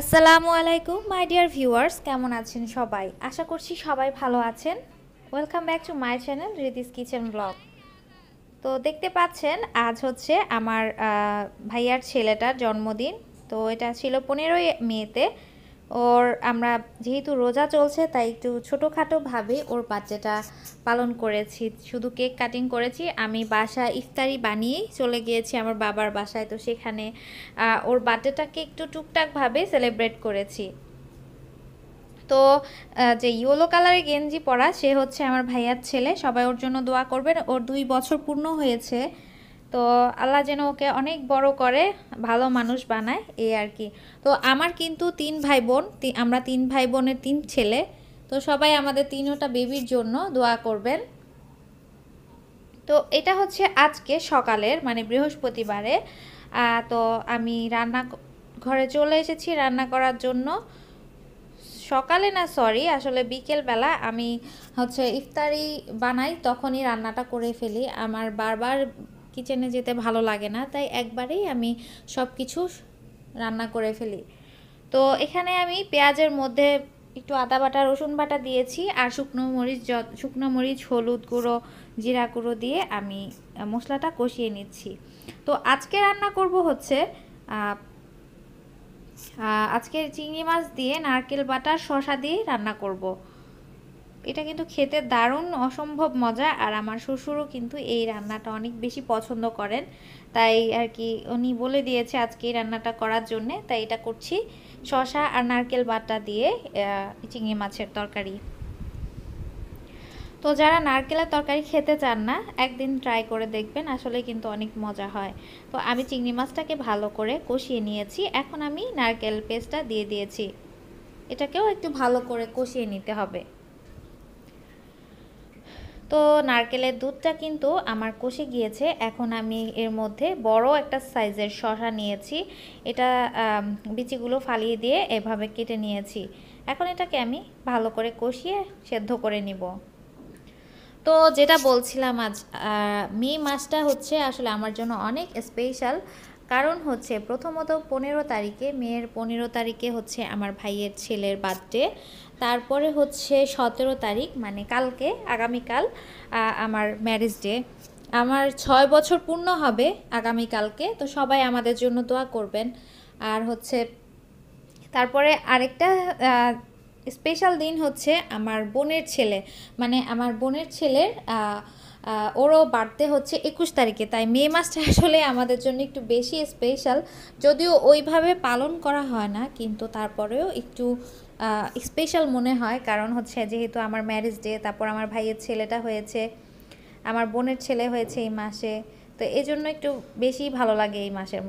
আসসালামু আলাইকুম my dear viewers কেমন আছেন সবাই আশা করছি সবাই ভালো আছেন welcome back to my channel Riddhi's kitchen blog তো দেখতে পাচ্ছেন আজ হচ্ছে আমার ভাইয়ার ছেলেটার জন্মদিন তো এটা ছিল পনেরোই মেতে ওর আমরা যেহেতু রোজা চলছে তাই একটু ছোটোখাটোভাবে ওর বাচ্চাটা পালন করেছি শুধু কেক কাটিং করেছি আমি বাসা ইফতারি বানিয়েই চলে গিয়েছি আমার বাবার বাসায় তো সেখানে ওর বার্থডেটাকে একটু টুকটাকভাবে সেলিব্রেট করেছি তো যে ইয়েলো কালারের গেঞ্জি পরা সে হচ্ছে আমার ভাইয়ার ছেলে সবাই ওর জন্য দোয়া করবেন ওর দুই বছর পূর্ণ হয়েছে তো আল্লাহ যেন ওকে অনেক বড় করে ভালো মানুষ বানায় এই আর কি তো আমার কিন্তু তিন ভাই বোন আমরা তিন ভাই বোনের তিন ছেলে তো সবাই আমাদের তিনওটা বেবির জন্য দোয়া করবেন তো এটা হচ্ছে আজকে সকালের মানে বৃহস্পতিবারে তো আমি রান্না ঘরে চলে এসেছি রান্না করার জন্য সকালে না সরি আসলে বিকেলবেলা আমি হচ্ছে ইফতারি বানাই তখনই রান্নাটা করে ফেলি আমার বারবার কিচেনে যেতে ভালো লাগে না তাই একবারেই আমি সব কিছু রান্না করে ফেলি তো এখানে আমি পেঁয়াজের মধ্যে একটু আদা বাটা রসুন বাটা দিয়েছি আর শুকনো মরিচ শুকনো মরিচ হলুদ গুঁড়ো জিরা গুঁড়ো দিয়ে আমি মশলাটা কষিয়ে নিচ্ছি তো আজকে রান্না করব হচ্ছে আজকে চিংড়ি মাছ দিয়ে নারকেল বাটা শশা দিয়ে রান্না করব। এটা কিন্তু খেতে দারুণ অসম্ভব মজা আর আমার শ্বশুরও কিন্তু এই রান্নাটা অনেক বেশি পছন্দ করেন তাই আর কি উনি বলে দিয়েছে আজকে এই রান্নাটা করার জন্যে তাই এটা করছি শশা আর নারকেল বাটা দিয়ে চিংড়ি মাছের তরকারি তো যারা নারকেলের তরকারি খেতে চান না একদিন ট্রাই করে দেখবেন আসলে কিন্তু অনেক মজা হয় তো আমি চিংড়ি মাছটাকে ভালো করে কষিয়ে নিয়েছি এখন আমি নারকেল পেস্টটা দিয়ে দিয়েছি এটাকেও একটু ভালো করে কষিয়ে নিতে হবে তো নারকেলের দুধটা কিন্তু আমার কষে গিয়েছে এখন আমি এর মধ্যে বড় একটা সাইজের শশা নিয়েছি এটা বিচিগুলো ফালিয়ে দিয়ে এভাবে কেটে নিয়েছি এখন এটাকে আমি ভালো করে কষিয়ে সেদ্ধ করে নিব তো যেটা বলছিলাম আজ মে মাসটা হচ্ছে আসলে আমার জন্য অনেক স্পেশাল কারণ হচ্ছে প্রথমত পনেরো তারিখে মেয়ের পনেরো তারিখে হচ্ছে আমার ভাইয়ের ছেলের বার্থডে তারপরে হচ্ছে সতেরো তারিখ মানে কালকে আগামীকাল আমার ম্যারেজ ডে আমার ছয় বছর পূর্ণ হবে আগামীকালকে তো সবাই আমাদের জন্য দোয়া করবেন আর হচ্ছে তারপরে আরেকটা স্পেশাল দিন হচ্ছে আমার বোনের ছেলে মানে আমার বোনের ছেলের ওরও বাড়তে হচ্ছে একুশ তারিখে তাই মে মাসটা আসলে আমাদের জন্য একটু বেশি স্পেশাল যদিও ওইভাবে পালন করা হয় না কিন্তু তারপরেও একটু স্পেশাল মনে হয় কারণ হচ্ছে যেহেতু আমার ম্যারেজ ডে তারপর আমার ভাইয়ের ছেলেটা হয়েছে আমার বোনের ছেলে হয়েছে এই মাসে তো এই জন্য একটু বেশি ভালো লাগে এই মাসের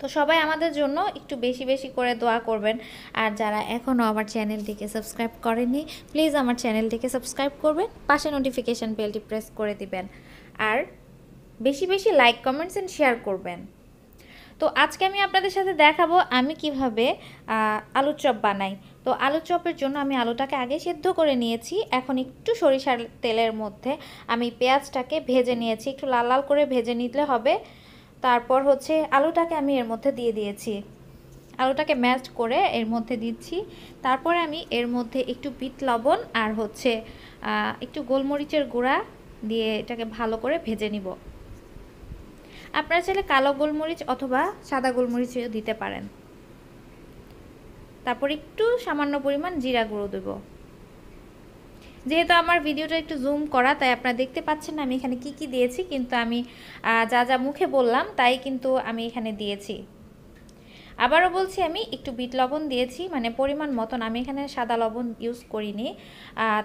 তো সবাই আমাদের জন্য একটু বেশি বেশি করে দোয়া করবেন আর যারা এখনও আমার চ্যানেলটিকে সাবস্ক্রাইব করেনি প্লিজ আমার চ্যানেলটিকে সাবস্ক্রাইব করবেন পাশে নোটিফিকেশান বেলটি প্রেস করে দিবেন আর বেশি বেশি লাইক কমেন্টস অ্যান্ড শেয়ার করবেন তো আজকে আমি আপনাদের সাথে দেখাবো আমি কিভাবে আলু চপ বানাই তো আলু চপের জন্য আমি আলুটাকে আগে সেদ্ধ করে নিয়েছি এখন একটু সরিষার তেলের মধ্যে আমি পেঁয়াজটাকে ভেজে নিয়েছি একটু লাল লাল করে ভেজে নিলে হবে তারপর হচ্ছে আলুটাকে আমি এর মধ্যে দিয়ে দিয়েছি আলুটাকে ম্যাশ করে এর মধ্যে দিচ্ছি তারপরে আমি এর মধ্যে একটু বিট লবণ আর হচ্ছে একটু গোলমরিচের গুঁড়া দিয়ে এটাকে ভালো করে ভেজে নিব আপনারা চাইলে কালো গোলমরিচ অথবা সাদা গোলমরিচও দিতে পারেন তারপর একটু সামান্য পরিমাণ জিরা গুঁড়ো দেবো যেহেতু আমার ভিডিওটা একটু জুম করা তাই আপনারা দেখতে পাচ্ছেন না আমি এখানে কি কি দিয়েছি কিন্তু আমি যা যা মুখে বললাম তাই কিন্তু আমি এখানে দিয়েছি আবারও বলছি আমি একটু বিট লবণ দিয়েছি মানে পরিমাণ মতন আমি এখানে সাদা লবণ ইউজ করিনি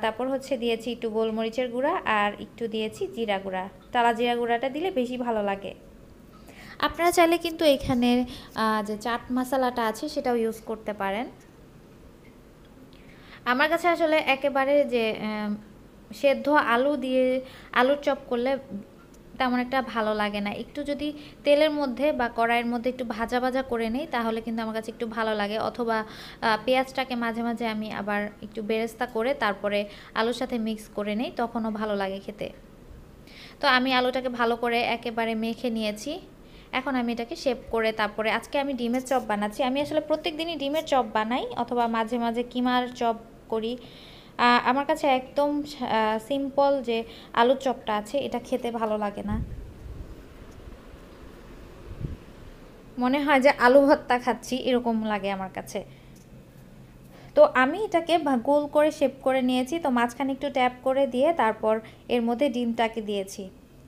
তারপর হচ্ছে দিয়েছি একটু গোলমরিচের গুঁড়া আর একটু দিয়েছি জিরা গুঁড়া তালা জিরা গুঁড়াটা দিলে বেশি ভালো লাগে আপনারা চাইলে কিন্তু এখানের যে চাট মশালাটা আছে সেটাও ইউজ করতে পারেন আমার কাছে আসলে একেবারে যে সেদ্ধ আলু দিয়ে আলুর চপ করলে তেমন একটা ভালো লাগে না একটু যদি তেলের মধ্যে বা কড়াইয়ের মধ্যে একটু ভাজা ভাজা করে নিই তাহলে কিন্তু আমার কাছে একটু ভালো লাগে অথবা পেঁয়াজটাকে মাঝে মাঝে আমি আবার একটু বেরেস্তা করে তারপরে আলুর সাথে মিক্স করে নিই তখনও ভালো লাগে খেতে তো আমি আলুটাকে ভালো করে একেবারে মেখে নিয়েছি এখন আমি এটাকে শেপ করে তারপরে আজকে আমি ডিমের চপ বানাচ্ছি আমি আসলে প্রত্যেক দিনই ডিমের চপ বানাই অথবা মাঝে মাঝে কিমার চপ করি আমার কাছে একদম সিম্পল যে আলুর চপটা আছে এটা খেতে ভালো লাগে না মনে হয় যে আলু ভর্তা খাচ্ছি এরকম লাগে আমার কাছে তো আমি এটাকে গোল করে শেপ করে নিয়েছি তো মাঝখানে একটু ট্যাপ করে দিয়ে তারপর এর মধ্যে ডিমটাকে দিয়েছি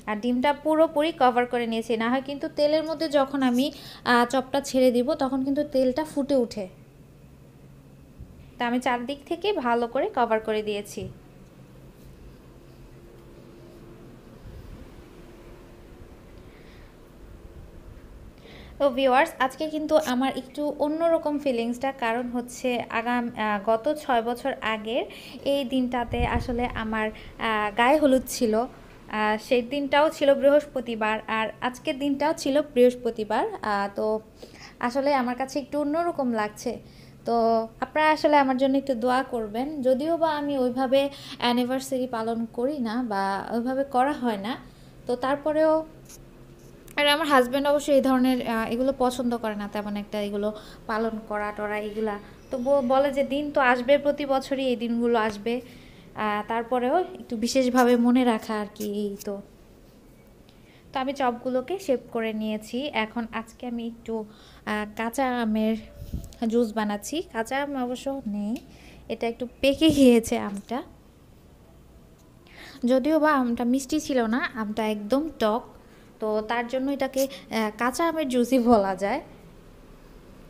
আর ডিমটা পুরোপুরি কভার করে নিয়েছি না হয় কিন্তু তেলের মধ্যে যখন আমি চপটা ছেড়ে দিব তখন কিন্তু তেলটা ফুটে উঠে তো আমি চারদিক থেকে ভালো করে কভার করে দিয়েছি তো ভিওয়ার্স আজকে কিন্তু আমার একটু অন্যরকম ফিলিংসটা কারণ হচ্ছে আগাম গত ছয় বছর আগের এই দিনটাতে আসলে আমার গায়ে হলুদ ছিল সেই দিনটাও ছিল বৃহস্পতিবার আর আজকের দিনটাও ছিল বৃহস্পতিবার তো আসলে আমার কাছে একটু অন্যরকম লাগছে তো আপনারা আসলে আমার জন্য একটু দোয়া করবেন যদিও বা আমি ওইভাবে অ্যানিভার্সারি পালন করি না বা ওইভাবে করা হয় না তো তারপরেও আর আমার হাজব্যান্ড অবশ্যই এই ধরনের এগুলো পছন্দ করে না তেমন একটা এগুলো পালন করা টরা এগুলা তো বলে যে দিন তো আসবে প্রতি বছরই এই দিনগুলো আসবে তারপরেও একটু বিশেষভাবে মনে রাখা আর কি এই তো তো আমি চপগুলোকে শেপ করে নিয়েছি এখন আজকে আমি একটু কাঁচা আমের জুস বানাচ্ছি কাঁচা আম অবশ্য নেই এটা একটু পেকে গিয়েছে আমটা যদিও বা আমটা মিষ্টি ছিল না আমটা একদম টক তো তার জন্য এটাকে কাঁচা আমের জুসই বলা যায়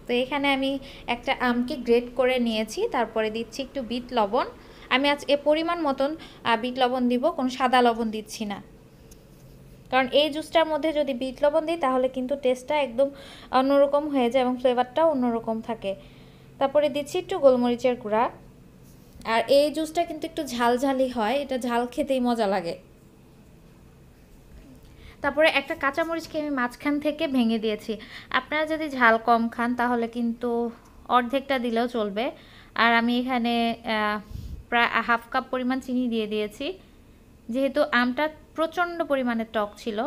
তো এখানে আমি একটা আমকে গ্রেট করে নিয়েছি তারপরে দিচ্ছি একটু বিট লবণ আমি আজ এ পরিমাণ মতন বিট লবণ দিব কোনো সাদা লবণ দিচ্ছি না কারণ এই জুসটার মধ্যে যদি বিট লবণ দিই তাহলে কিন্তু টেস্টটা একদম অন্যরকম হয়ে যায় এবং ফ্লেভারটাও অন্যরকম থাকে তারপরে দিচ্ছি একটু গোলমরিচের গুঁড়া আর এই জুসটা কিন্তু একটু ঝালঝালি হয় এটা ঝাল খেতেই মজা লাগে তারপরে একটা কাঁচামরিচকে আমি মাঝখান থেকে ভেঙে দিয়েছি আপনারা যদি ঝাল কম খান তাহলে কিন্তু অর্ধেকটা দিলেও চলবে আর আমি এখানে প্রায় হাফ কাপ পরিমাণ চিনি দিয়ে দিয়েছি যেহেতু আমটা প্রচন্ড পরিমাণে টক ছিল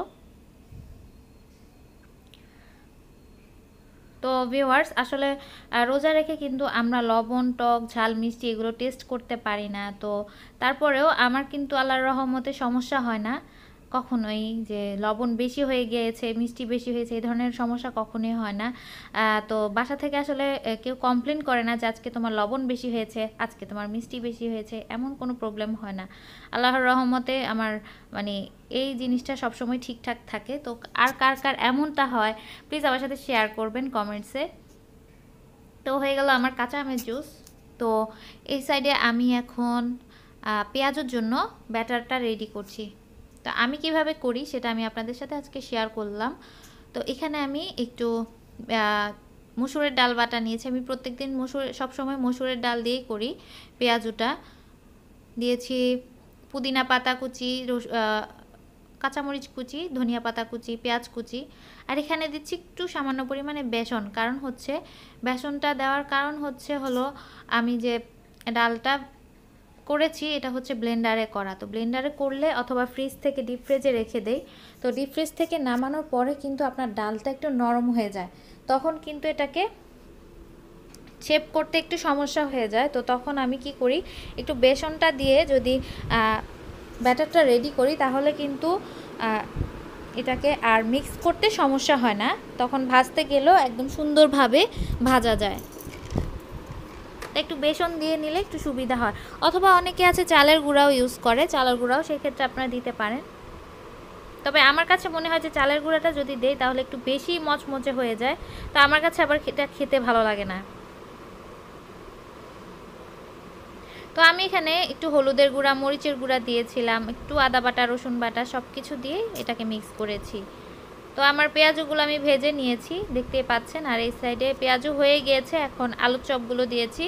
তো ভিউয়ার্স আসলে রোজা রেখে কিন্তু আমরা লবণ টক ঝাল মিষ্টি এগুলো টেস্ট করতে পারি না তো তারপরেও আমার কিন্তু আল্লাহর রহমতে সমস্যা হয় না কখনোই যে লবণ বেশি হয়ে গিয়েছে মিষ্টি বেশি হয়েছে এই ধরনের সমস্যা কখনোই হয় না তো বাসা থেকে আসলে কেউ কমপ্লেন করে না যে আজকে তোমার লবণ বেশি হয়েছে আজকে তোমার মিষ্টি বেশি হয়েছে এমন কোনো প্রবলেম হয় না আল্লাহর রহমতে আমার মানে এই জিনিসটা সবসময় ঠিকঠাক থাকে তো আর কার কার এমনটা হয় প্লিজ আমার সাথে শেয়ার করবেন কমেন্টসে তো হয়ে গেল আমার কাঁচা আমের জুস তো এই সাইডে আমি এখন পেঁয়াজের জন্য ব্যাটারটা রেডি করছি তো আমি কিভাবে করি সেটা আমি আপনাদের সাথে আজকে শেয়ার করলাম তো এখানে আমি একটু মুসুরের ডাল বাটা নিয়েছি আমি প্রত্যেক দিন মুসুর সবসময় মুসুরের ডাল দিয়েই করি পেঁয়াজুটা দিয়েছি পুদিনা পাতা কুচি কাঁচামরিচ কুচি ধনিয়া পাতা কুচি পেঁয়াজ কুচি আর এখানে দিচ্ছি একটু সামান্য পরিমাণে বেসন কারণ হচ্ছে বেসনটা দেওয়ার কারণ হচ্ছে হলো আমি যে ডালটা করেছি এটা হচ্ছে ব্লেন্ডারে করা তো ব্লেন্ডারে করলে অথবা ফ্রিজ থেকে ডিপ ফ্রিজে রেখে দেই তো ডিপ ফ্রিজ থেকে নামানোর পরে কিন্তু আপনার ডালটা একটু নরম হয়ে যায় তখন কিন্তু এটাকে শেপ করতে একটু সমস্যা হয়ে যায় তো তখন আমি কি করি একটু বেসনটা দিয়ে যদি ব্যাটারটা রেডি করি তাহলে কিন্তু এটাকে আর মিক্স করতে সমস্যা হয় না তখন ভাজতে গেলেও একদম সুন্দরভাবে ভাজা যায় একটু বেসন দিয়ে নিলে একটু সুবিধা হয় অথবা অনেকে আছে চালের গুঁড়াও ইউজ করে চালের গুঁড়াও সেক্ষেত্রে আপনারা দিতে পারেন তবে আমার কাছে মনে হয় যে চালের গুঁড়াটা যদি দেই তাহলে একটু বেশি মচমচে হয়ে যায় তো আমার কাছে আবার এটা খেতে ভালো লাগে না তো আমি এখানে একটু হলুদের গুঁড়া মরিচের গুঁড়া দিয়েছিলাম একটু আদা বাটা রসুন বাটা সব কিছু দিয়ে এটাকে মিক্স করেছি তো আমার পেঁয়াজগুলো আমি ভেজে নিয়েছি দেখতে পাচ্ছেন আর এই সাইডে পেঁয়াজও হয়ে গিয়েছে এখন আলুর চপগুলো দিয়েছি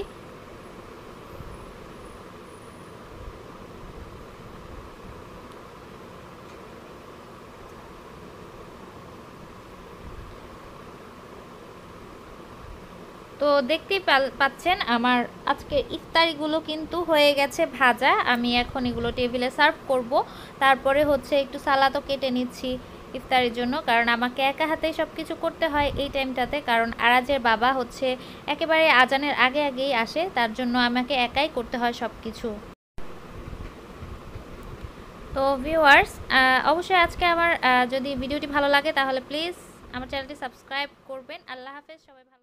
তো দেখতেই পাচ্ছেন আমার আজকে ইফতারিগুলো কিন্তু হয়ে গেছে ভাজা আমি এখন এগুলো টেবিলে সার্ভ করব তারপরে হচ্ছে একটু সালাদও কেটে নিচ্ছি ইফতারের জন্য কারণ আমাকে একা হাতে সব কিছু করতে হয় এই টাইমটাতে কারণ আরাজের বাবা হচ্ছে একেবারে আজানের আগে আগেই আসে তার জন্য আমাকে একাই করতে হয় সব কিছু তো ভিউয়ার্স অবশ্যই আজকে আমার যদি ভিডিওটি ভালো লাগে তাহলে প্লিজ আমার চ্যানেলটি সাবস্ক্রাইব করবেন আল্লাহ হাফেজ সবাই ভালো